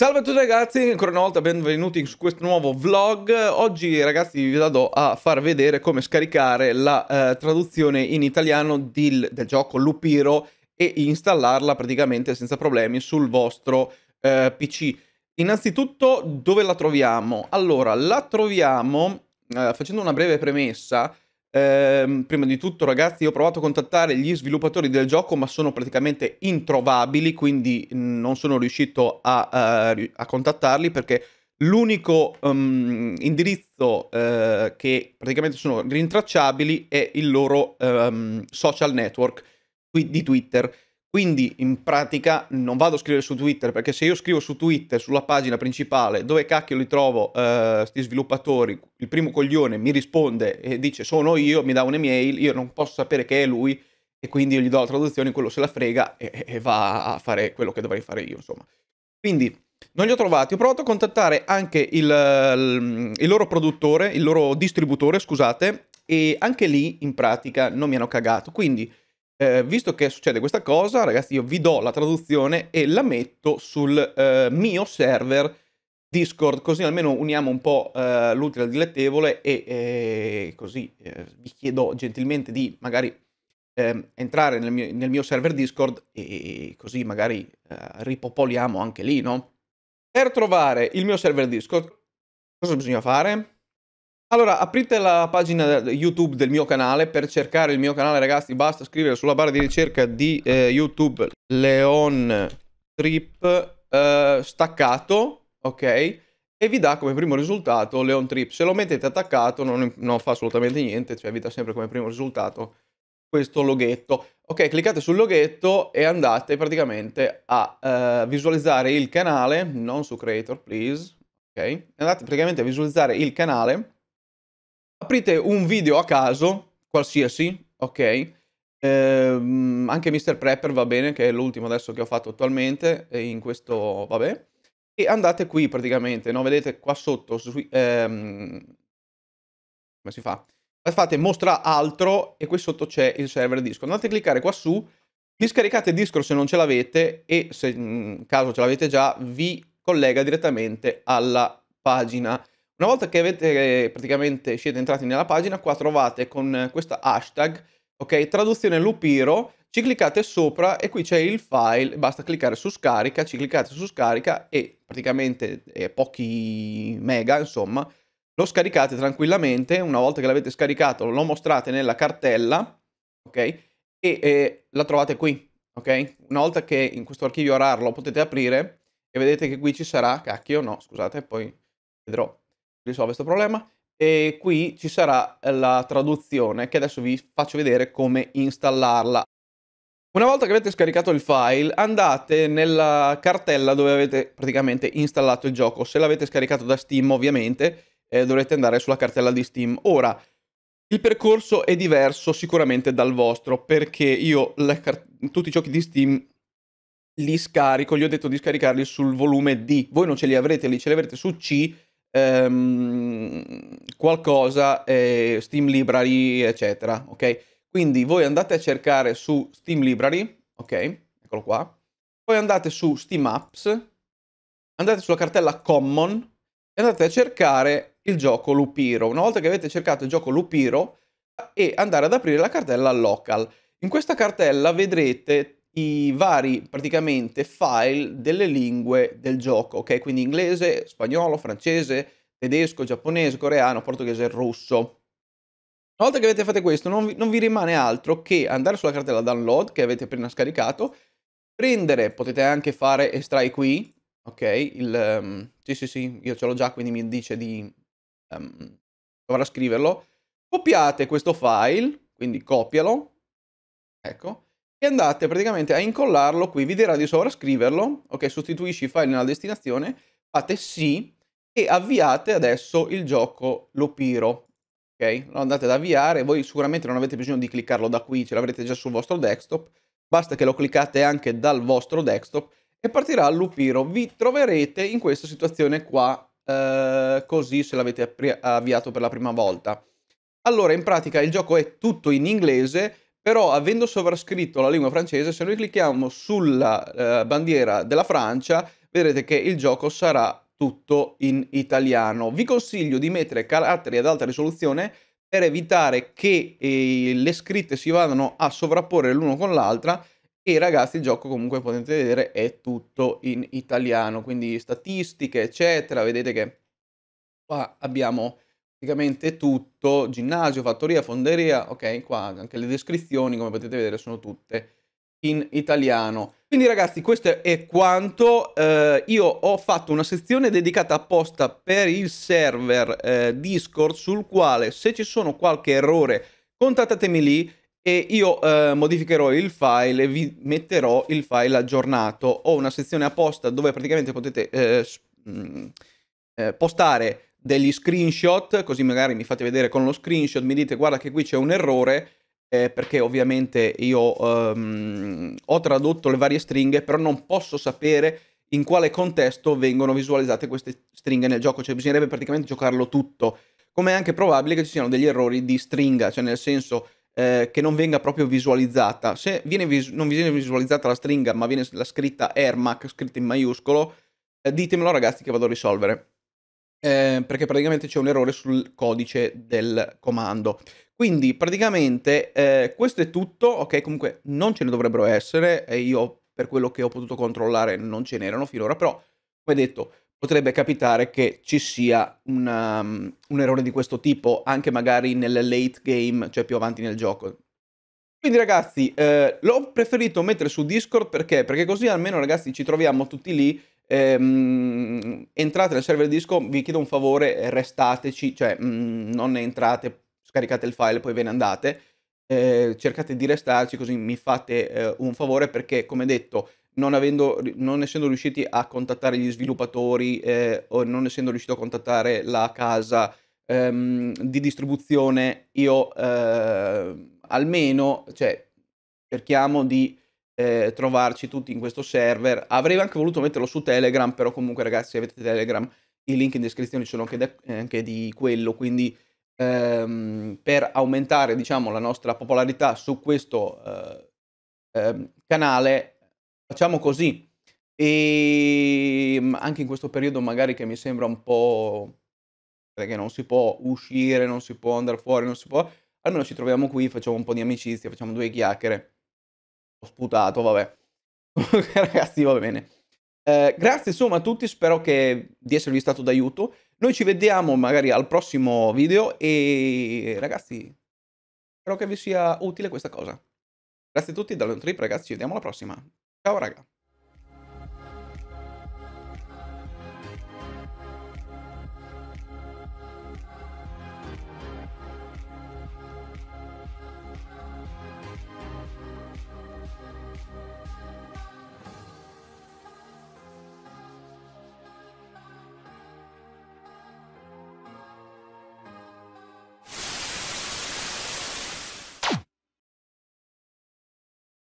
Salve a tutti ragazzi, ancora una volta benvenuti su questo nuovo vlog. Oggi ragazzi vi vado a far vedere come scaricare la eh, traduzione in italiano di, del gioco Lupiro e installarla praticamente senza problemi sul vostro eh, PC. Innanzitutto dove la troviamo? Allora, la troviamo, eh, facendo una breve premessa, Ehm, prima di tutto, ragazzi, ho provato a contattare gli sviluppatori del gioco, ma sono praticamente introvabili, quindi mm, non sono riuscito a, a, eh, a contattarli perché l'unico um, indirizzo uh, che praticamente sono rintracciabili è il loro um, social network di Twitter. Quindi in pratica non vado a scrivere su Twitter, perché se io scrivo su Twitter, sulla pagina principale, dove cacchio li trovo questi eh, sviluppatori, il primo coglione mi risponde e dice sono io, mi dà un'email, io non posso sapere che è lui e quindi io gli do la traduzione, quello se la frega e, e va a fare quello che dovrei fare io, insomma. Quindi non li ho trovati, ho provato a contattare anche il, il loro produttore, il loro distributore, scusate, e anche lì in pratica non mi hanno cagato, quindi... Eh, visto che succede questa cosa, ragazzi, io vi do la traduzione e la metto sul eh, mio server Discord, così almeno uniamo un po' eh, l'utile al dilettevole e eh, così eh, vi chiedo gentilmente di magari ehm, entrare nel mio, nel mio, server Discord e così magari eh, ripopoliamo anche lì, no? Per trovare il mio server Discord, cosa bisogna fare? Allora, aprite la pagina YouTube del mio canale per cercare il mio canale, ragazzi. Basta scrivere sulla barra di ricerca di eh, YouTube Leon Trip eh, staccato, ok? E vi dà come primo risultato Leon Trip. Se lo mettete attaccato non, non fa assolutamente niente, cioè vi dà sempre come primo risultato questo loghetto. Ok, cliccate sul loghetto e andate praticamente a eh, visualizzare il canale, non su Creator, please. Ok? Andate praticamente a visualizzare il canale aprite un video a caso, qualsiasi, ok? Ehm, anche Mr. Prepper va bene, che è l'ultimo adesso che ho fatto attualmente, in questo, vabbè. E andate qui praticamente, no? Vedete qua sotto, su, ehm, come si fa? Fate mostra altro e qui sotto c'è il server disco. Andate a cliccare qua su, vi scaricate Discord se non ce l'avete e se in mm, caso ce l'avete già vi collega direttamente alla pagina una volta che avete eh, praticamente siete entrati nella pagina, qua trovate con questa hashtag, ok, traduzione Lupiro, ci cliccate sopra e qui c'è il file, basta cliccare su scarica, ci cliccate su scarica e praticamente eh, pochi mega, insomma, lo scaricate tranquillamente, una volta che l'avete scaricato lo mostrate nella cartella, ok? E eh, la trovate qui, ok? Una volta che in questo archivio RAR lo potete aprire e vedete che qui ci sarà, cacchio, no, scusate, poi vedrò risolve questo problema e qui ci sarà la traduzione che adesso vi faccio vedere come installarla. Una volta che avete scaricato il file andate nella cartella dove avete praticamente installato il gioco, se l'avete scaricato da Steam ovviamente eh, dovrete andare sulla cartella di Steam. Ora, il percorso è diverso sicuramente dal vostro perché io tutti i giochi di Steam li scarico, gli ho detto di scaricarli sul volume D, voi non ce li avrete lì, ce li avrete su C ehm, qualcosa, eh, Steam Library, eccetera, ok? Quindi voi andate a cercare su Steam Library, ok? Eccolo qua. Poi andate su Steam Apps, andate sulla cartella Common e andate a cercare il gioco Lupiro. Una volta che avete cercato il gioco Lupiro, e andare ad aprire la cartella local. In questa cartella vedrete i vari praticamente file delle lingue del gioco, ok? Quindi inglese, spagnolo, francese, tedesco, giapponese, coreano, portoghese e russo. Una volta che avete fatto questo non vi, non vi, rimane altro che andare sulla cartella download che avete appena scaricato, prendere, potete anche fare estrai qui, ok? Il, um, sì sì sì, io ce l'ho già quindi mi dice di um, ehm, dovrà scriverlo. Copiate questo file, quindi copialo, ecco, e andate praticamente a incollarlo qui, vi dirà di sovrascriverlo, ok, sostituisci i file nella destinazione, fate sì e avviate adesso il gioco Lopiro, ok? Lo andate ad avviare, voi sicuramente non avete bisogno di cliccarlo da qui, ce l'avrete già sul vostro desktop, basta che lo cliccate anche dal vostro desktop e partirà Lupiro. Vi troverete in questa situazione qua, eh, così se l'avete avviato per la prima volta. Allora, in pratica il gioco è tutto in inglese, però avendo sovrascritto la lingua francese, se noi clicchiamo sulla eh, bandiera della Francia, vedrete che il gioco sarà tutto in italiano. Vi consiglio di mettere caratteri ad alta risoluzione per evitare che eh, le scritte si vadano a sovrapporre l'uno con l'altra e ragazzi il gioco comunque potete vedere è tutto in italiano, quindi statistiche eccetera, vedete che qua abbiamo praticamente tutto, ginnasio, fattoria, fonderia, ok, qua anche le descrizioni come potete vedere sono tutte in italiano. Quindi ragazzi questo è quanto, eh, io ho fatto una sezione dedicata apposta per il server eh, Discord sul quale se ci sono qualche errore contattatemi lì e io eh, modificherò il file e vi metterò il file aggiornato. Ho una sezione apposta dove praticamente potete mh, eh, mm, eh, postare degli screenshot, così magari mi fate vedere con lo screenshot, mi dite guarda che qui c'è un errore, eh, perché ovviamente io ehm, ho tradotto le varie stringhe, però non posso sapere in quale contesto vengono visualizzate queste stringhe nel gioco, cioè bisognerebbe praticamente giocarlo tutto. Come è anche probabile che ci siano degli errori di stringa, cioè nel senso eh, che non venga proprio visualizzata. Se viene vis- non viene visualizzata la stringa, ma viene la scritta Ermac, scritta in maiuscolo, eh, ditemelo ragazzi che vado a risolvere eh, perché praticamente c'è un errore sul codice del comando. Quindi praticamente eh, questo è tutto, ok? Comunque non ce ne dovrebbero essere e io per quello che ho potuto controllare non ce n'erano finora, però come detto potrebbe capitare che ci sia una, um, un errore di questo tipo anche magari nel late game, cioè più avanti nel gioco. Quindi ragazzi, eh, l'ho preferito mettere su Discord perché? Perché così almeno ragazzi ci troviamo tutti lì Ehm, entrate nel server disco, vi chiedo un favore, restateci, cioè mh, mm, non entrate, scaricate il file, e poi ve ne andate. Eh, cercate di restarci così mi fate eh, un favore perché come detto non, avendo, non, essendo riusciti a contattare gli sviluppatori eh, o non essendo riuscito a contattare la casa ehm, di distribuzione io eh, almeno cioè, cerchiamo di eh, trovarci tutti in questo server. Avrei anche voluto metterlo su Telegram, però comunque ragazzi, se avete Telegram, i link in descrizione ci sono anche, de- eh, anche di quello, quindi ehm, per aumentare, diciamo, la nostra popolarità su questo eh, eh, canale, facciamo così. E ehm, anche in questo periodo magari che mi sembra un po' che non si può uscire, non si può andare fuori, non si può, almeno ci troviamo qui, facciamo un po' di amicizia, facciamo due chiacchiere ho sputato, vabbè. Ragazzi, va bene. Eh, grazie insomma a tutti, spero che di esservi stato d'aiuto. Noi ci vediamo magari al prossimo video e ragazzi, spero che vi sia utile questa cosa. Grazie a tutti da Leon Trip, ragazzi, ci vediamo alla prossima. Ciao raga.